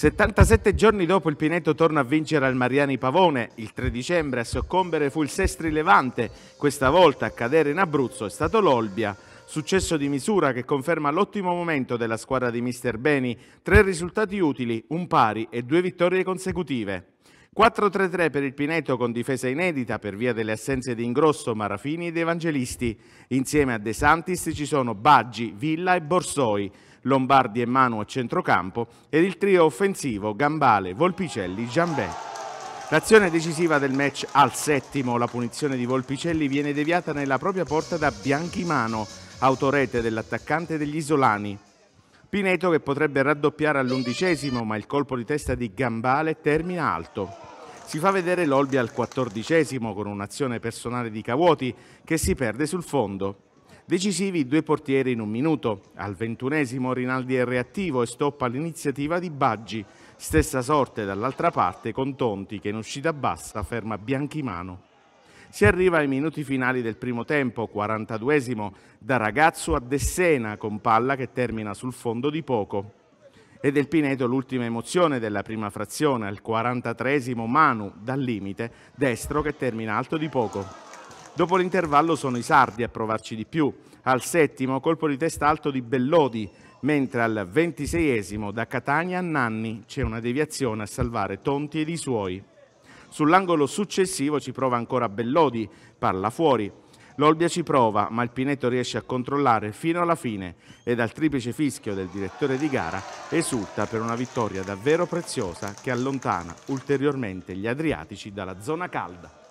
77 giorni dopo il Pineto torna a vincere al Mariani Pavone, il 3 dicembre a soccombere fu il Sestri Levante, questa volta a cadere in Abruzzo è stato l'Olbia. Successo di misura che conferma l'ottimo momento della squadra di Mister Beni, tre risultati utili, un pari e due vittorie consecutive. 4-3-3 per il Pineto con difesa inedita per via delle assenze di Ingrosso, Marafini ed Evangelisti. Insieme a De Santis ci sono Baggi, Villa e Borsoi. Lombardi e Manu a centrocampo ed il trio offensivo Gambale, Volpicelli, Giambè. L'azione decisiva del match al settimo, la punizione di Volpicelli viene deviata nella propria porta da Bianchimano, autorete dell'attaccante degli Isolani. Pineto che potrebbe raddoppiare all'undicesimo, ma il colpo di testa di Gambale termina alto. Si fa vedere l'Olbia al quattordicesimo con un'azione personale di Cavuoti che si perde sul fondo. Decisivi due portieri in un minuto. Al ventunesimo Rinaldi è reattivo e stoppa l'iniziativa di Baggi. Stessa sorte dall'altra parte con Tonti che in uscita bassa ferma Bianchimano. Si arriva ai minuti finali del primo tempo, 42esimo, da ragazzo a Dessena con palla che termina sul fondo di poco. E del Pineto l'ultima emozione della prima frazione, al 43esimo Manu dal limite, destro che termina alto di poco. Dopo l'intervallo sono i sardi a provarci di più. Al settimo colpo di testa alto di Bellodi, mentre al ventiseiesimo da Catania a Nanni c'è una deviazione a salvare Tonti ed i suoi. Sull'angolo successivo ci prova ancora Bellodi, parla fuori. L'Olbia ci prova, ma il Pineto riesce a controllare fino alla fine e dal triplice fischio del direttore di gara esulta per una vittoria davvero preziosa che allontana ulteriormente gli Adriatici dalla zona calda.